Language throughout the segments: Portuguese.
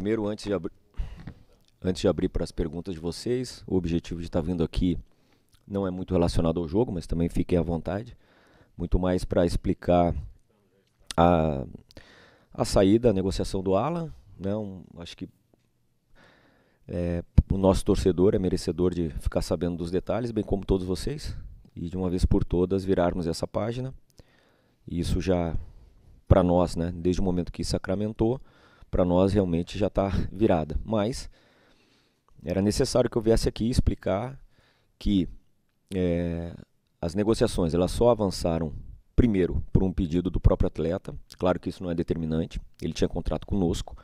primeiro, antes de, abri... antes de abrir para as perguntas de vocês, o objetivo de estar vindo aqui não é muito relacionado ao jogo, mas também fiquem à vontade. Muito mais para explicar a, a saída, a negociação do Alan. Né? acho que é, o nosso torcedor é merecedor de ficar sabendo dos detalhes, bem como todos vocês. E de uma vez por todas virarmos essa página. isso já, para nós, né, desde o momento que sacramentou, para nós realmente já está virada. Mas era necessário que eu viesse aqui explicar que é, as negociações elas só avançaram primeiro por um pedido do próprio atleta. Claro que isso não é determinante, ele tinha contrato conosco,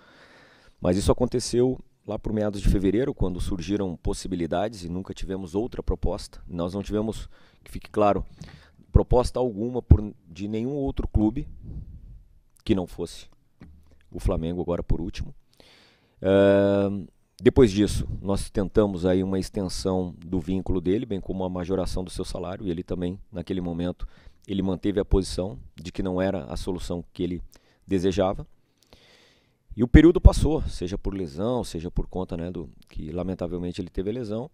mas isso aconteceu lá por meados de fevereiro, quando surgiram possibilidades e nunca tivemos outra proposta. Nós não tivemos, que fique claro, proposta alguma por, de nenhum outro clube que não fosse o Flamengo agora por último. Uh, depois disso, nós tentamos aí uma extensão do vínculo dele, bem como a majoração do seu salário, e ele também, naquele momento, ele manteve a posição de que não era a solução que ele desejava. E o período passou, seja por lesão, seja por conta né, do que lamentavelmente ele teve a lesão.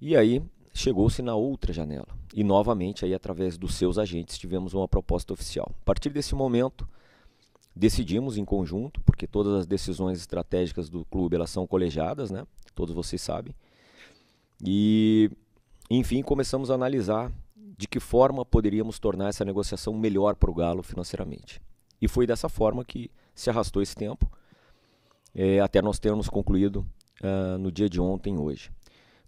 E aí chegou-se na outra janela. E novamente, aí através dos seus agentes, tivemos uma proposta oficial. A partir desse momento, decidimos em conjunto, porque todas as decisões estratégicas do clube elas são colegiadas, né? Todos vocês sabem. E enfim, começamos a analisar de que forma poderíamos tornar essa negociação melhor para o Galo financeiramente. E foi dessa forma que se arrastou esse tempo, é, até nós termos concluído uh, no dia de ontem, hoje.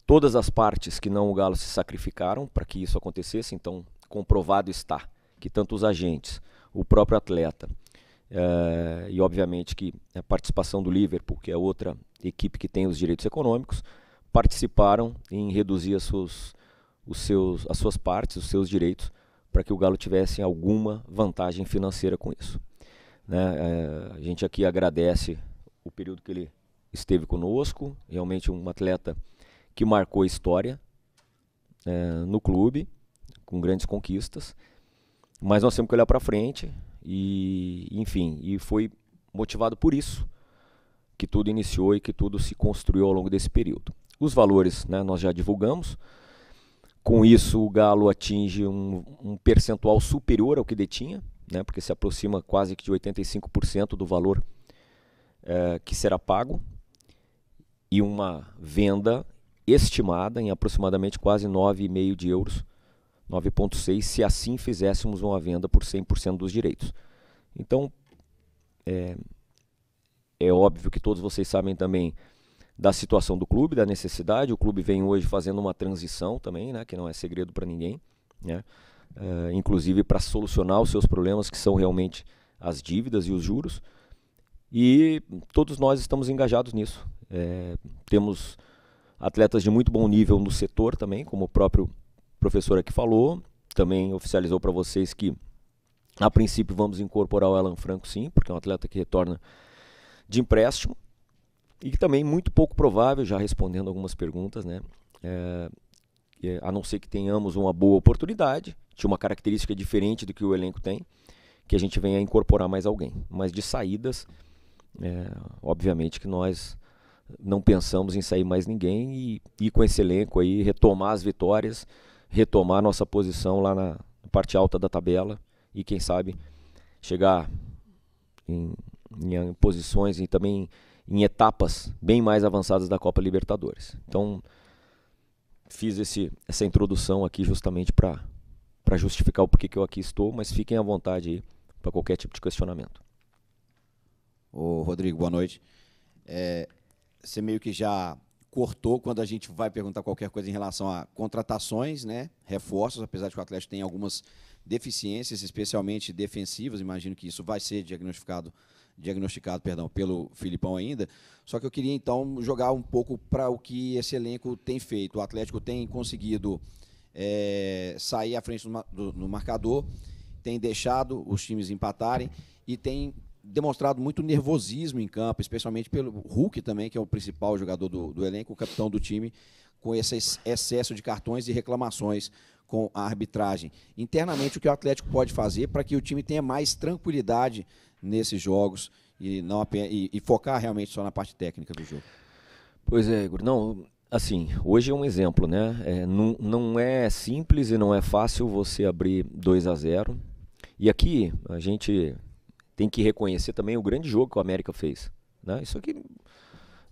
Todas as partes que não o Galo se sacrificaram para que isso acontecesse, então comprovado está que tanto os agentes, o próprio atleta, Uh, e obviamente que a participação do Liverpool, que é outra equipe que tem os direitos econômicos, participaram em reduzir suas, os seus, as suas partes, os seus direitos, para que o Galo tivesse alguma vantagem financeira com isso. Né? Uh, a gente aqui agradece o período que ele esteve conosco, realmente um atleta que marcou história uh, no clube, com grandes conquistas, mas nós temos que olhar para frente, e, enfim, e foi motivado por isso que tudo iniciou e que tudo se construiu ao longo desse período. Os valores né, nós já divulgamos. Com isso, o Galo atinge um, um percentual superior ao que detinha, né, porque se aproxima quase que de 85% do valor é, que será pago, e uma venda estimada em aproximadamente quase 9,5 de euros 9,6 se assim fizéssemos uma venda por 100% dos direitos. Então, é, é óbvio que todos vocês sabem também da situação do clube, da necessidade. O clube vem hoje fazendo uma transição também, né, que não é segredo para ninguém, né, eh, inclusive para solucionar os seus problemas, que são realmente as dívidas e os juros. E todos nós estamos engajados nisso. É, temos atletas de muito bom nível no setor também, como o próprio professora que falou, também oficializou para vocês que, a princípio, vamos incorporar o Alan Franco, sim, porque é um atleta que retorna de empréstimo. E que também muito pouco provável, já respondendo algumas perguntas, né? É, a não ser que tenhamos uma boa oportunidade, de uma característica diferente do que o elenco tem, que a gente venha incorporar mais alguém. Mas de saídas, é, obviamente que nós não pensamos em sair mais ninguém e ir com esse elenco aí, retomar as vitórias, retomar nossa posição lá na parte alta da tabela e quem sabe chegar em, em posições e também em etapas bem mais avançadas da Copa Libertadores. Então fiz esse, essa introdução aqui justamente para para justificar o porquê que eu aqui estou, mas fiquem à vontade aí para qualquer tipo de questionamento. Ô, Rodrigo, boa noite. É, você meio que já cortou quando a gente vai perguntar qualquer coisa em relação a contratações, né? Reforços, apesar de que o Atlético tem algumas deficiências, especialmente defensivas, imagino que isso vai ser diagnosticado diagnosticado, perdão, pelo Filipão ainda. Só que eu queria então jogar um pouco para o que esse elenco tem feito. O Atlético tem conseguido é, sair à frente do, do, no marcador, tem deixado os times empatarem e tem demonstrado muito nervosismo em campo, especialmente pelo Hulk também, que é o principal jogador do, do elenco, o capitão do time, com esse excesso de cartões e reclamações com a arbitragem. Internamente, o que o Atlético pode fazer para que o time tenha mais tranquilidade nesses jogos e, não apenas, e, e focar realmente só na parte técnica do jogo? Pois é, Igor. Não, assim, hoje é um exemplo, né? É, não, não é simples e não é fácil você abrir 2 a 0 E aqui a gente tem que reconhecer também o grande jogo que o América fez. Né? Isso aqui.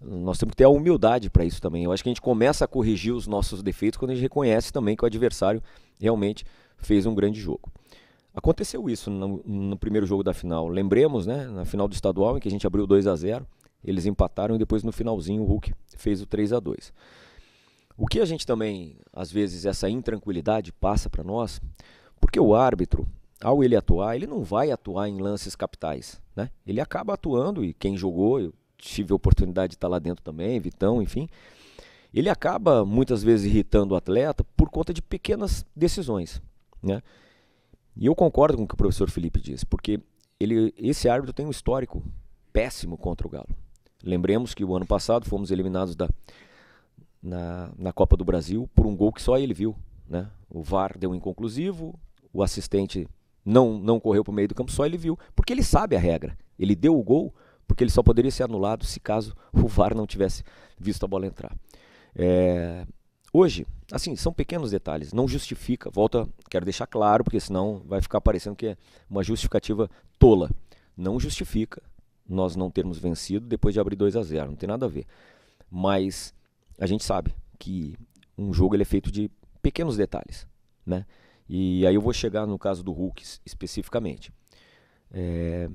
Nós temos que ter a humildade para isso também. Eu acho que a gente começa a corrigir os nossos defeitos quando a gente reconhece também que o adversário realmente fez um grande jogo. Aconteceu isso no, no primeiro jogo da final. Lembremos, né, na final do estadual, em que a gente abriu 2 a 0 eles empataram e depois no finalzinho o Hulk fez o 3 a 2 O que a gente também, às vezes, essa intranquilidade passa para nós, porque o árbitro, ao ele atuar, ele não vai atuar em lances capitais, né? Ele acaba atuando e quem jogou, eu tive a oportunidade de estar lá dentro também, Vitão, enfim. Ele acaba muitas vezes irritando o atleta por conta de pequenas decisões, né? E eu concordo com o que o professor Felipe disse, porque ele, esse árbitro tem um histórico péssimo contra o Galo. Lembremos que o ano passado fomos eliminados da, na, na Copa do Brasil por um gol que só ele viu. Né? O VAR deu inconclusivo, o assistente não, não correu para o meio do campo só, ele viu. Porque ele sabe a regra. Ele deu o gol porque ele só poderia ser anulado se caso o VAR não tivesse visto a bola entrar. É, hoje, assim, são pequenos detalhes, não justifica. Volta, quero deixar claro, porque senão vai ficar parecendo que é uma justificativa tola. Não justifica nós não termos vencido depois de abrir 2 a 0 não tem nada a ver. Mas a gente sabe que um jogo é feito de pequenos detalhes, né? E aí eu vou chegar no caso do Hulk especificamente. É,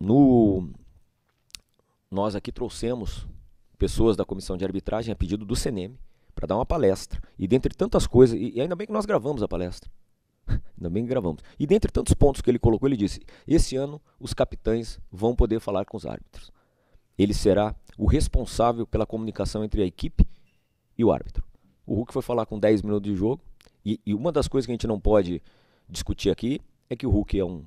no, nós aqui trouxemos pessoas da comissão de arbitragem a pedido do CNM para dar uma palestra. E dentre tantas coisas, e ainda bem que nós gravamos a palestra. ainda bem que gravamos. E dentre tantos pontos que ele colocou, ele disse: esse ano os capitães vão poder falar com os árbitros. Ele será o responsável pela comunicação entre a equipe e o árbitro. O Hulk foi falar com 10 minutos de jogo, e, e, uma das coisas que a gente não pode discutir aqui é que o Hulk é um,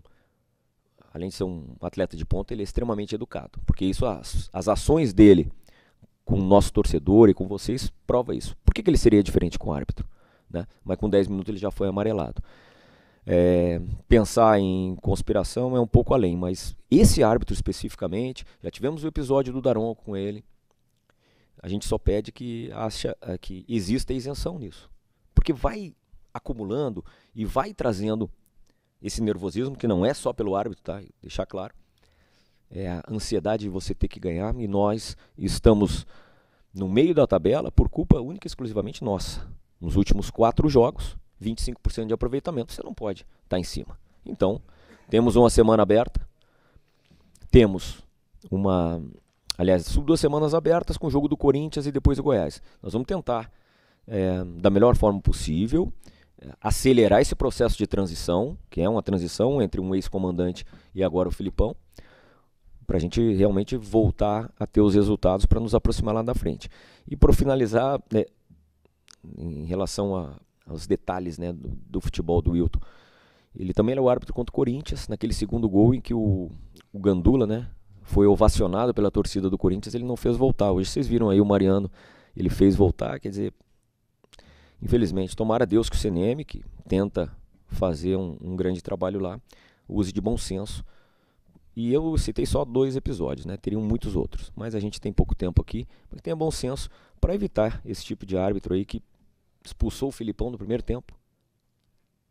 além de ser um atleta de ponta, ele é extremamente educado. Porque isso, as, as ações dele com o nosso torcedor e com vocês prova isso. Por que, que ele seria diferente com o árbitro? Né? Mas com 10 minutos ele já foi amarelado. É, pensar em conspiração é um pouco além, mas esse árbitro especificamente, já tivemos o episódio do Daronco com ele. A gente só pede que, acha, é, que exista isenção nisso. Porque vai acumulando e vai trazendo esse nervosismo, que não é só pelo árbitro, tá? Deixar claro. É a ansiedade de você ter que ganhar e nós estamos no meio da tabela por culpa única e exclusivamente nossa. Nos últimos quatro jogos, 25% de aproveitamento, você não pode estar tá em cima. Então, temos uma semana aberta, temos uma. Aliás, sub duas semanas abertas com o jogo do Corinthians e depois do Goiás. Nós vamos tentar é, da melhor forma possível acelerar esse processo de transição, que é uma transição entre um ex-comandante e agora o Filipão, para a gente realmente voltar a ter os resultados para nos aproximar lá da frente. E para finalizar, né, em relação a, aos detalhes né, do, do, futebol do Wilton, ele também era o árbitro contra o Corinthians, naquele segundo gol em que o, o Gandula né, foi ovacionado pela torcida do Corinthians, ele não fez voltar. Hoje vocês viram aí o Mariano, ele fez voltar, quer dizer, Infelizmente, tomara Deus que o CNM, que tenta fazer um, um grande trabalho lá, use de bom senso. E eu citei só dois episódios, né? Teriam muitos outros, mas a gente tem pouco tempo aqui, para tenha bom senso para evitar esse tipo de árbitro aí que expulsou o Filipão no primeiro tempo.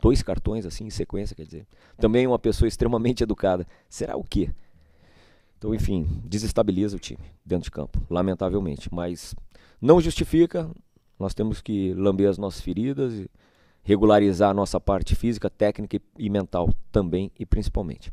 Dois cartões assim em sequência, quer dizer. Também uma pessoa extremamente educada. Será o quê? Então, enfim, desestabiliza o time dentro de campo, lamentavelmente, mas não justifica, nós temos que lamber as nossas feridas, regularizar a nossa parte física, técnica e mental também e principalmente.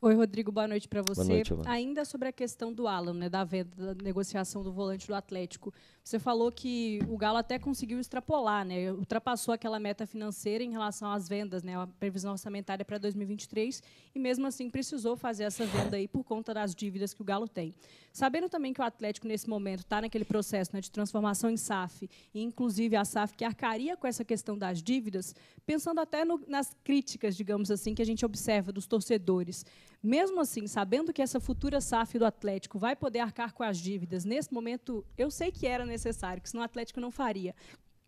Oi, Rodrigo, boa noite para você. Boa noite, Ivana. Ainda sobre a questão do Alan, né, da venda, da negociação do volante do Atlético. Você falou que o Galo até conseguiu extrapolar, né? ultrapassou aquela meta financeira em relação às vendas, né? a previsão orçamentária para 2023, e mesmo assim precisou fazer essa venda aí por conta das dívidas que o Galo tem. Sabendo também que o Atlético, nesse momento, está naquele processo né, de transformação em SAF, e inclusive a SAF que arcaria com essa questão das dívidas, pensando até no, nas críticas, digamos assim, que a gente observa dos torcedores. Mesmo assim, sabendo que essa futura SAF do Atlético vai poder arcar com as dívidas, nesse momento eu sei que era necessário, que senão o Atlético não faria.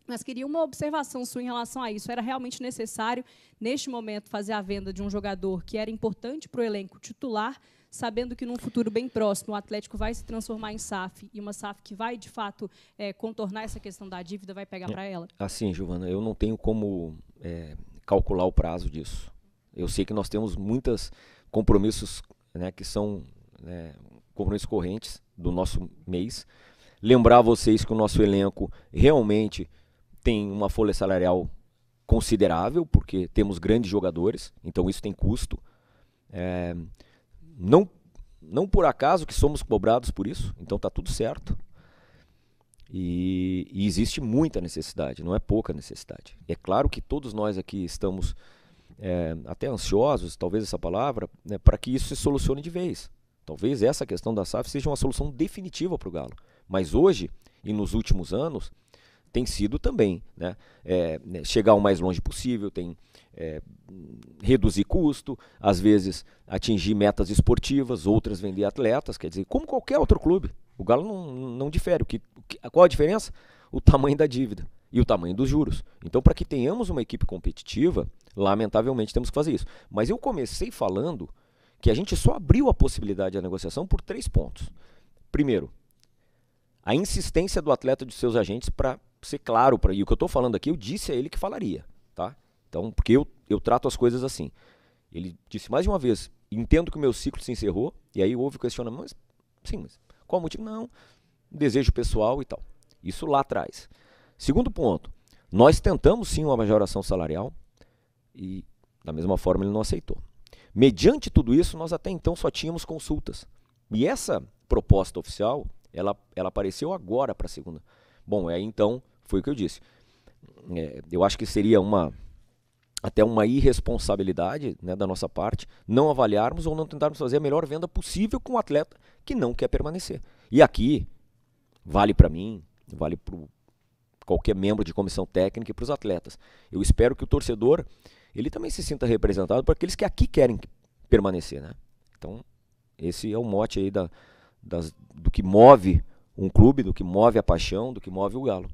Mas queria uma observação sua em relação a isso. Era realmente necessário, neste momento, fazer a venda de um jogador que era importante para o elenco titular, sabendo que num futuro bem próximo o Atlético vai se transformar em SAF e uma SAF que vai, de fato, é, contornar essa questão da dívida, vai pegar é. para ela? Assim, Giovana, eu não tenho como é, calcular o prazo disso. Eu sei que nós temos muitas compromissos né, que são né, compromissos correntes do nosso mês. Lembrar vocês que o nosso elenco realmente tem uma folha salarial considerável, porque temos grandes jogadores, então isso tem custo. É, não, não por acaso que somos cobrados por isso, então está tudo certo. E, e, existe muita necessidade, não é pouca necessidade. É claro que todos nós aqui estamos é, até ansiosos, talvez essa palavra, né, para que isso se solucione de vez. Talvez essa questão da SAF seja uma solução definitiva para o Galo. Mas hoje e nos últimos anos tem sido também né, é, né, chegar o mais longe possível, tem é, reduzir custo, às vezes atingir metas esportivas, outras vender atletas, quer dizer, como qualquer outro clube. O Galo não, não difere. O que, qual a diferença? O tamanho da dívida e o tamanho dos juros. Então, para que tenhamos uma equipe competitiva, Lamentavelmente temos que fazer isso. Mas eu comecei falando que a gente só abriu a possibilidade da negociação por três pontos. Primeiro, a insistência do atleta de seus agentes para ser claro para e o que eu estou falando aqui eu disse a ele que falaria, tá? Então porque eu, eu trato as coisas assim. Ele disse mais de uma vez, entendo que o meu ciclo se encerrou e aí houve questionamento, mas sim, mas qual o motivo? Não, desejo pessoal e tal. Isso lá atrás. Segundo ponto, nós tentamos sim uma majoração salarial, e da mesma forma ele não aceitou. Mediante tudo isso, nós até então só tínhamos consultas. E essa proposta oficial, ela, ela apareceu agora para a segunda. Bom, é então, foi o que eu disse. É, eu acho que seria uma até uma irresponsabilidade né, da nossa parte não avaliarmos ou não tentarmos fazer a melhor venda possível com um atleta que não quer permanecer. E aqui, vale para mim, vale para qualquer membro de comissão técnica e para os atletas. Eu espero que o torcedor ele também se sinta representado por aqueles que aqui querem permanecer, né? Então, esse é o mote aí da, das, do que move um clube, do que move a paixão, do que move o galo.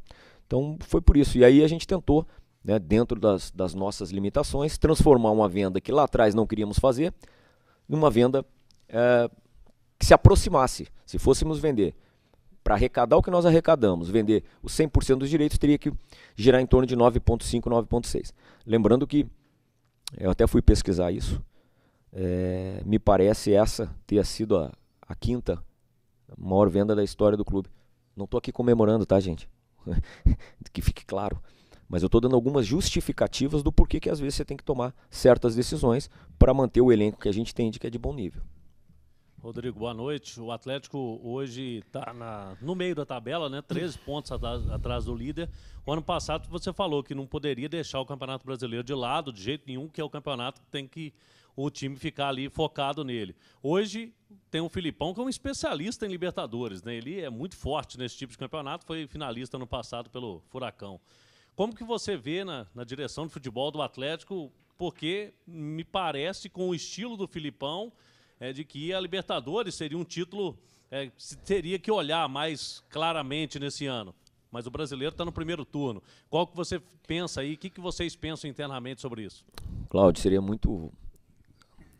Então, foi por isso. E aí a gente tentou, né, dentro das, das nossas limitações, transformar uma venda que lá atrás não queríamos fazer numa venda é, que se aproximasse. Se fôssemos vender para arrecadar o que nós arrecadamos, vender os 100% dos direitos, teria que girar em torno de 9,5, 9,6. Lembrando que eu até fui pesquisar isso. É, me parece essa ter sido a, a quinta maior venda da história do clube. Não estou aqui comemorando, tá, gente? que fique claro. Mas eu estou dando algumas justificativas do porquê que às vezes você tem que tomar certas decisões para manter o elenco que a gente tem de que é de bom nível. Rodrigo, boa noite. O Atlético hoje está no meio da tabela, né? 13 pontos atrás, atrás, do líder. O ano passado você falou que não poderia deixar o Campeonato Brasileiro de lado, de jeito nenhum, que é o campeonato que tem que o time ficar ali focado nele. Hoje tem o Filipão, que é um especialista em Libertadores, né? Ele é muito forte nesse tipo de campeonato, foi finalista no passado pelo Furacão. Como que você vê na, na direção do futebol do Atlético? Porque me parece, com o estilo do Filipão, é, de que a Libertadores seria um título é, se teria que olhar mais claramente nesse ano. Mas o brasileiro está no primeiro turno. Qual que você pensa aí? O que, que vocês pensam internamente sobre isso? Cláudio, seria muito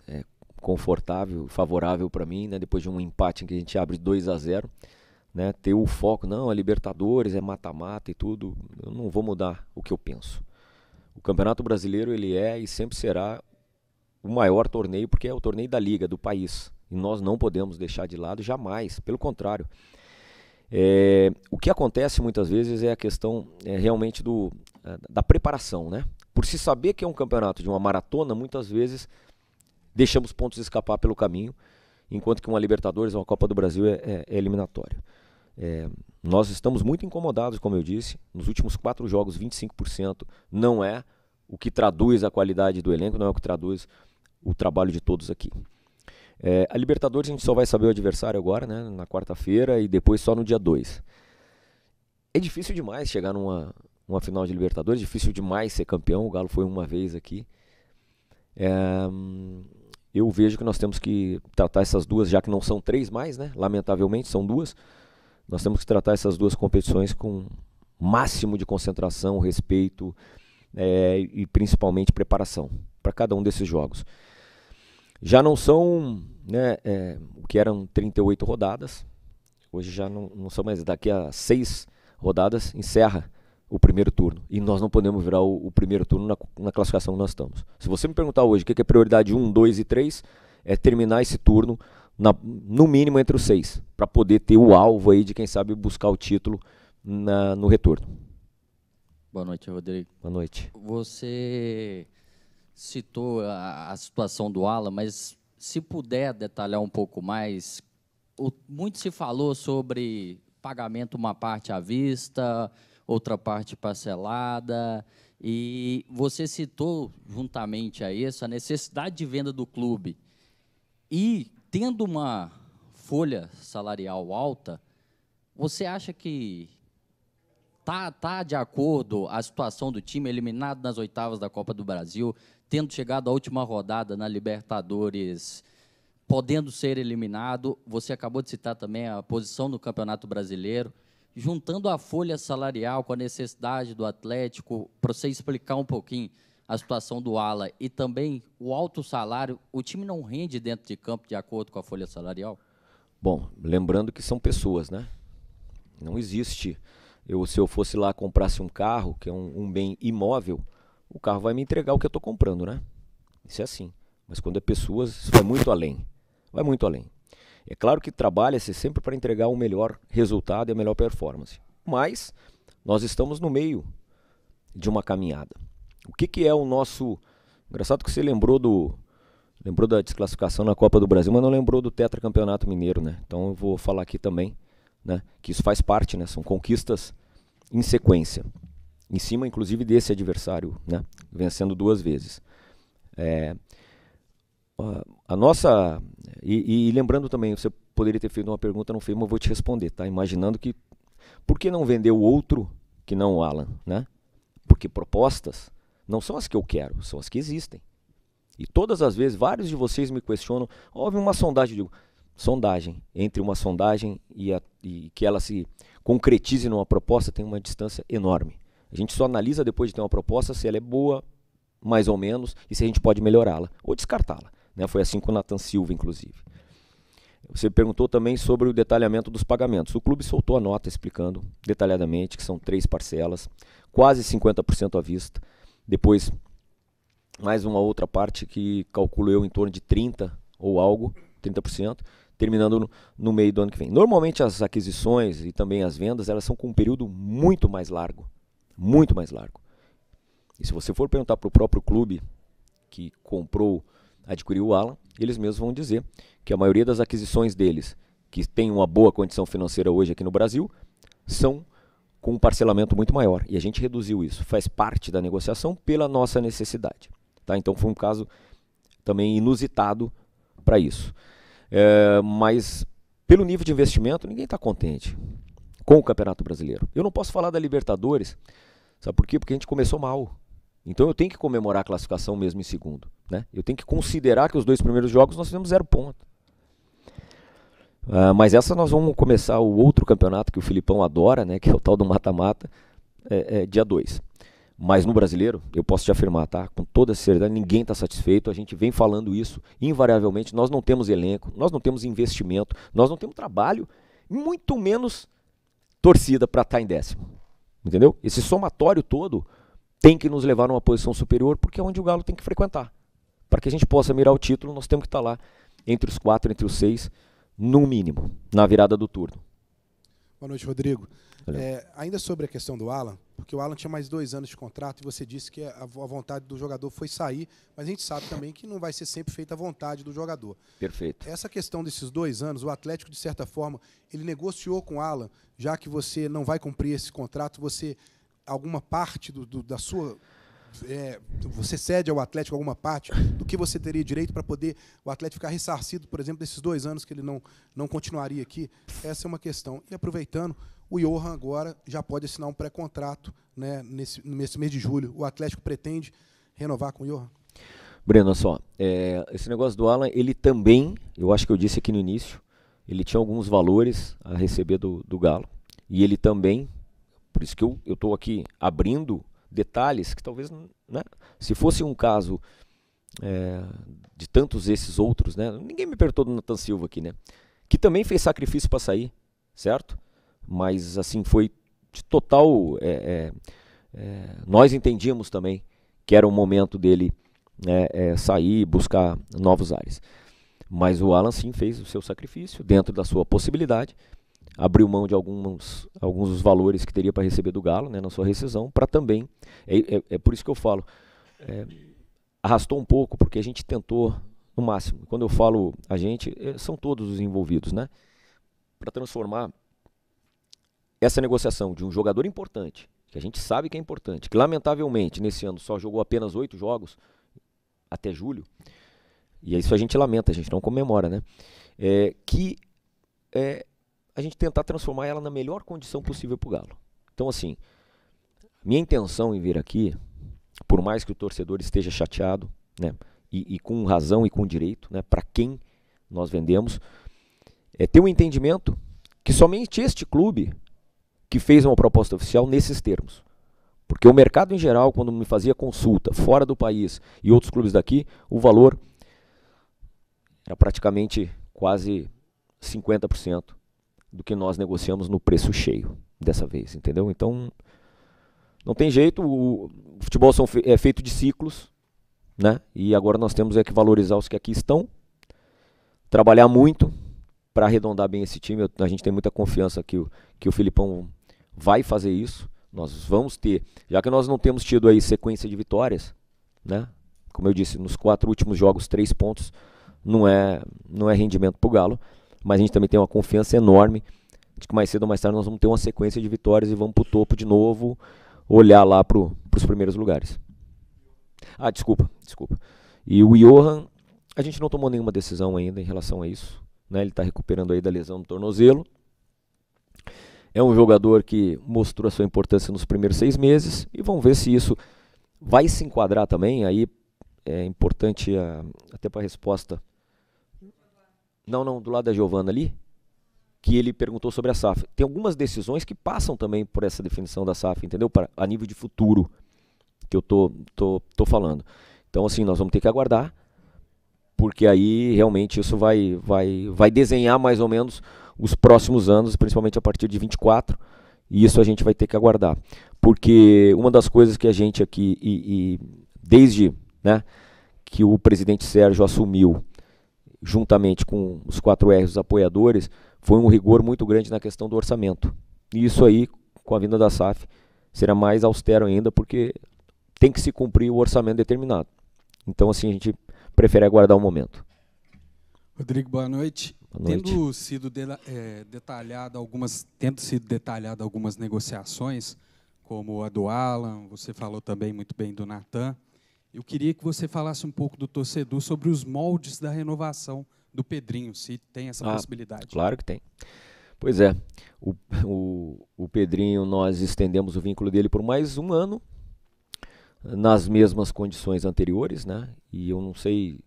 é, confortável, favorável para mim, né, depois de um empate em que a gente abre 2 a 0 né, ter o foco, não, é Libertadores, é mata-mata e tudo. Eu não vou mudar o que eu penso. O Campeonato Brasileiro ele é e sempre será o maior torneio, porque é o torneio da liga, do país. E nós não podemos deixar de lado jamais, pelo contrário. É, o que acontece muitas vezes é a questão é, realmente do, é, da preparação, né? Por se saber que é um campeonato de uma maratona, muitas vezes deixamos pontos escapar pelo caminho, enquanto que uma Libertadores ou uma Copa do Brasil é, é, é eliminatória. É, nós estamos muito incomodados, como eu disse, nos últimos quatro jogos, 25% não é o que traduz a qualidade do elenco, não é o que traduz o trabalho de todos aqui. É, a Libertadores a gente só vai saber o adversário agora, né, na quarta-feira e depois só no dia 2. É difícil demais chegar numa uma final de Libertadores, difícil demais ser campeão, o Galo foi uma vez aqui. É, eu vejo que nós temos que tratar essas duas, já que não são três mais, né? Lamentavelmente são duas. Nós temos que tratar essas duas competições com máximo de concentração, respeito é, e principalmente preparação para cada um desses jogos. Já não são né, é, o que eram 38 rodadas, hoje já não, não são mais, daqui a seis rodadas encerra o primeiro turno. E nós não podemos virar o, o primeiro turno na, na, classificação que nós estamos. Se você me perguntar hoje o que é prioridade 1, 2 e 3, é terminar esse turno na, no mínimo entre os seis, para poder ter o alvo aí de quem sabe buscar o título na, no retorno. Boa noite, Rodrigo. Boa noite. Você citou a, a situação do Alan, mas se puder detalhar um pouco mais, o, muito se falou sobre pagamento uma parte à vista, outra parte parcelada. E você citou, juntamente a isso, a necessidade de venda do clube. E, tendo uma folha salarial alta, você acha que tá, tá de acordo a situação do time eliminado nas oitavas da Copa do Brasil, tendo chegado à última rodada na Libertadores, podendo ser eliminado. Você acabou de citar também a posição no Campeonato Brasileiro. Juntando a folha salarial com a necessidade do Atlético, para você explicar um pouquinho a situação do Ala e também o alto salário, o time não rende dentro de campo de acordo com a folha salarial? Bom, lembrando que são pessoas, né? Não existe eu, se eu fosse lá comprasse um carro, que é um, um bem imóvel, o carro vai me entregar o que eu estou comprando, né? Isso é assim. Mas quando é pessoas, isso vai muito além. Vai muito além. É claro que trabalha-se sempre para entregar o melhor resultado e a melhor performance. Mas nós estamos no meio de uma caminhada. O que, que é o nosso. Engraçado que você lembrou do. Lembrou da desclassificação na Copa do Brasil, mas não lembrou do tetracampeonato mineiro, né? Então eu vou falar aqui também né? que isso faz parte, né? são conquistas em sequência, em cima inclusive desse adversário, né? vencendo duas vezes. É, a nossa e, e, lembrando também, você poderia ter feito uma pergunta, não fez, mas eu vou te responder, tá? Imaginando que por que não vender o outro que não o Alan, né? Porque propostas não são as que eu quero, são as que existem. E todas as vezes, vários de vocês me questionam, houve uma sondagem, digo, sondagem. Entre uma sondagem e, a, e que ela se concretize numa proposta, tem uma distância enorme. A gente só analisa depois de ter uma proposta se ela é boa, mais ou menos, e se a gente pode melhorá-la ou descartá-la. Né? Foi assim com o Nathan Silva, inclusive. Você perguntou também sobre o detalhamento dos pagamentos. O clube soltou a nota explicando detalhadamente que são três parcelas, quase 50% à vista. Depois, mais uma outra parte que calculo eu em torno de 30% ou algo, 30% terminando no, no meio do ano que vem. Normalmente as aquisições e também as vendas, elas são com um período muito mais largo, muito mais largo. E se você for perguntar para o próprio clube que comprou, adquiriu o Alan, eles mesmos vão dizer que a maioria das aquisições deles, que tem uma boa condição financeira hoje aqui no Brasil, são com um parcelamento muito maior. E a gente reduziu isso. Faz parte da negociação pela nossa necessidade. Tá? Então foi um caso também inusitado para isso. É, mas pelo nível de investimento, ninguém está contente com o Campeonato Brasileiro. Eu não posso falar da Libertadores, sabe por quê? Porque a gente começou mal. Então eu tenho que comemorar a classificação mesmo em segundo. Né? Eu tenho que considerar que os dois primeiros jogos nós fizemos zero ponto. Uh, mas essa nós vamos começar o outro campeonato que o Filipão adora, né, que é o tal do mata-mata, é, é, dia 2. Mas no brasileiro, eu posso te afirmar, tá? Com toda seriedade, ninguém está satisfeito. A gente vem falando isso invariavelmente. Nós não temos elenco, nós não temos investimento, nós não temos trabalho, muito menos torcida para estar tá em décimo. Entendeu? Esse somatório todo tem que nos levar a uma posição superior, porque é onde o Galo tem que frequentar. Para que a gente possa mirar o título, nós temos que estar tá lá entre os quatro, entre os seis, no mínimo, na virada do turno. Boa noite, Rodrigo. É, ainda sobre a questão do Alan, porque o Alan tinha mais dois anos de contrato e você disse que a, vontade do jogador foi sair, mas a gente sabe também que não vai ser sempre feita a vontade do jogador. Perfeito. Essa questão desses dois anos, o Atlético, de certa forma, ele negociou com o Alan, já que você não vai cumprir esse contrato, você alguma parte do, do, da sua é, você cede ao Atlético alguma parte do que você teria direito para poder o Atlético ficar ressarcido, por exemplo, desses dois anos que ele não, não continuaria aqui? Essa é uma questão. E aproveitando, o Johan agora já pode assinar um pré-contrato né, nesse, nesse mês de julho. O Atlético pretende renovar com o Johan? Breno, só, é, esse negócio do Alan, ele também, eu acho que eu disse aqui no início, ele tinha alguns valores a receber do, do Galo. E ele também, por isso que eu estou aqui abrindo detalhes que talvez, né, se fosse um caso é, de tantos esses outros, né, ninguém me perguntou do Nathan Silva aqui, né, que também fez sacrifício para sair, certo? Mas assim foi de total, é, é, é, nós entendíamos também que era o momento dele né, é, sair, buscar novos ares. Mas o Alan sim fez o seu sacrifício dentro da sua possibilidade abriu mão de alguns, alguns dos valores que teria para receber do Galo né, na sua rescisão, para também. É, é, é, por isso que eu falo. É, arrastou um pouco, porque a gente tentou no máximo. Quando eu falo a gente, é, são todos os envolvidos, né? Para transformar essa negociação de um jogador importante, que a gente sabe que é importante, que lamentavelmente nesse ano só jogou apenas oito jogos até julho, e isso a gente lamenta, a gente não comemora, né? É, que é, a gente tentar transformar ela na melhor condição possível para o Galo. Então, assim, minha intenção em vir aqui, por mais que o torcedor esteja chateado, né, e, e com razão e com direito, né, para quem nós vendemos, é ter um entendimento que somente este clube que fez uma proposta oficial nesses termos. Porque o mercado em geral, quando me fazia consulta fora do país e outros clubes daqui, o valor era praticamente quase 50% do que nós negociamos no preço cheio dessa vez, entendeu? Então, não tem jeito, o futebol são, é feito de ciclos, né? E agora nós temos é que valorizar os que aqui estão, trabalhar muito para arredondar bem esse time. Eu, a gente tem muita confiança que o, que o Filipão vai fazer isso. Nós vamos ter, já que nós não temos tido aí sequência de vitórias, né? Como eu disse, nos quatro últimos jogos, três pontos não é, não é rendimento para o Galo mas a gente também tem uma confiança enorme de que mais cedo ou mais tarde nós vamos ter uma sequência de vitórias e vamos para o topo de novo, olhar lá para os primeiros lugares. Ah, desculpa, desculpa. E o Johan, a gente não tomou nenhuma decisão ainda em relação a isso. Né? Ele está recuperando aí da lesão do tornozelo. É um jogador que mostrou a sua importância nos primeiros seis meses e vamos ver se isso vai se enquadrar também. Aí é importante, a, ah, até para a resposta não, não, do lado da Giovana ali, que ele perguntou sobre a SAF. Tem algumas decisões que passam também por essa definição da SAF, entendeu? Para, a nível de futuro que eu tô, tô, tô falando. Então, assim, nós vamos ter que aguardar, porque aí realmente isso vai, vai, vai desenhar mais ou menos os próximos anos, principalmente a partir de 24, e isso a gente vai ter que aguardar. Porque uma das coisas que a gente aqui, e, e desde né, que o presidente Sérgio assumiu, juntamente com os 4Rs, os apoiadores, foi um rigor muito grande na questão do orçamento. E isso aí, com a vinda da SAF, será mais austero ainda, porque tem que se cumprir o orçamento determinado. Então, assim, a gente prefere aguardar o um momento. Rodrigo, boa noite. Boa noite. Tendo sido de, é, detalhado algumas, tendo sido detalhado algumas negociações, como a do Alan, você falou também muito bem do Natan, eu queria que você falasse um pouco do torcedor sobre os moldes da renovação do Pedrinho, se tem essa ah, possibilidade. Claro que tem. Pois é, o, o, o Pedrinho, nós estendemos o vínculo dele por mais um ano, nas mesmas condições anteriores, né? E eu não sei.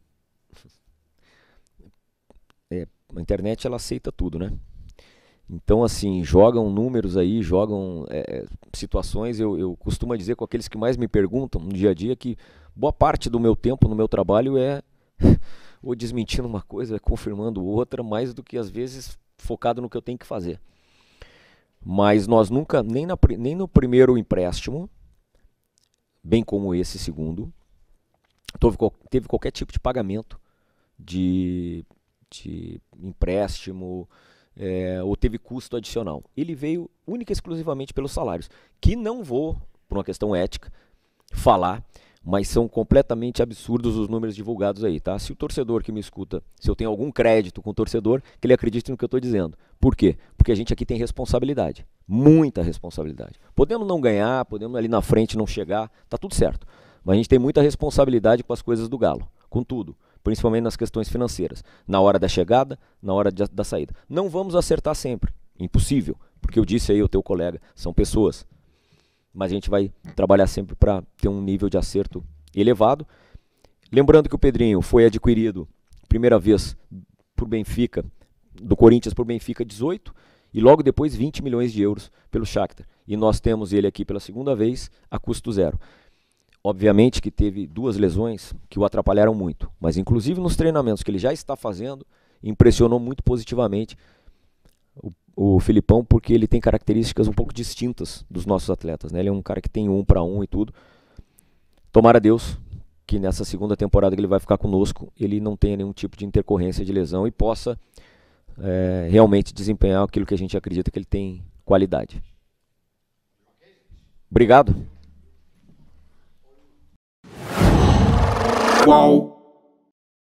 É, a internet ela aceita tudo, né? Então, assim, jogam números aí, jogam é, é situações. Eu, eu costumo dizer com aqueles que mais me perguntam no dia a dia que boa parte do meu tempo no meu trabalho é ou desmentindo uma coisa, confirmando outra, mais do que às vezes focado no que eu tenho que fazer. Mas nós nunca, nem, na, nem no primeiro empréstimo, bem como esse segundo, teve, teve qualquer tipo de pagamento de, de empréstimo é, ou teve custo adicional. Ele veio única e exclusivamente pelos salários, que não vou, por uma questão ética, falar mas são completamente absurdos os números divulgados aí, tá? Se o torcedor que me escuta, se eu tenho algum crédito com o torcedor, que ele acredite no que eu estou dizendo. Por quê? Porque a gente aqui tem responsabilidade, muita responsabilidade. Podendo não ganhar, podendo ali na frente não chegar, tá tudo certo. Mas a gente tem muita responsabilidade com as coisas do Galo, com tudo, principalmente nas questões financeiras, na hora da chegada, na hora da saída. Não vamos acertar sempre, impossível, porque eu disse aí ao teu colega, são pessoas, mas a gente vai trabalhar sempre para ter um nível de acerto elevado. Lembrando que o Pedrinho foi adquirido primeira vez por Benfica, do Corinthians por Benfica 18 e logo depois 20 milhões de euros pelo Shakhtar. E nós temos ele aqui pela segunda vez a custo zero. Obviamente que teve duas lesões que o atrapalharam muito, mas inclusive nos treinamentos que ele já está fazendo, impressionou muito positivamente o, o Filipão porque ele tem características um pouco distintas dos nossos atletas. Né? Ele é um cara que tem um para um e tudo. Tomara Deus que nessa segunda temporada que ele vai ficar conosco, ele não tenha nenhum tipo de intercorrência de lesão e possa é, realmente desempenhar aquilo que a gente acredita que ele tem qualidade. Obrigado. Qual?